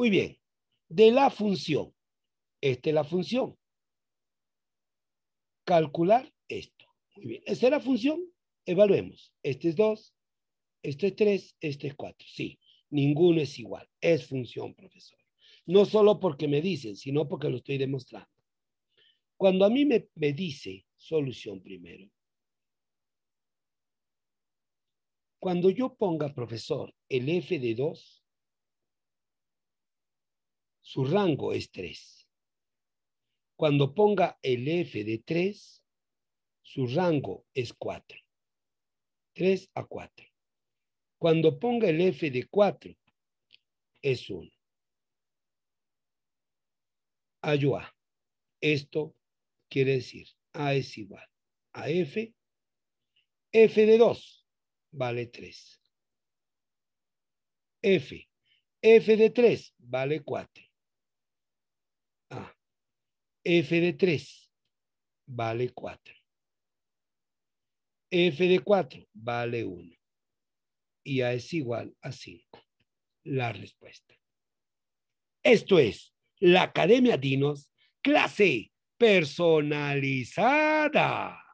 Muy bien, de la función. Esta es la función. Calcular esto. Muy bien, esta es la función. Evaluemos. Este es 2, este es 3, este es 4. Sí, ninguno es igual. Es función, profesor. No solo porque me dicen, sino porque lo estoy demostrando. Cuando a mí me, me dice solución primero, cuando yo ponga, profesor, el f de 2, su rango es 3. Cuando ponga el F de 3, su rango es 4. 3 a 4. Cuando ponga el F de 4, es 1. Ayúa. Esto quiere decir A es igual a F. F de 2 vale 3. F. F de 3 vale 4 f de 3 vale 4. f de 4 vale 1. Y A es igual a 5. La respuesta. Esto es la Academia Dinos, clase personalizada.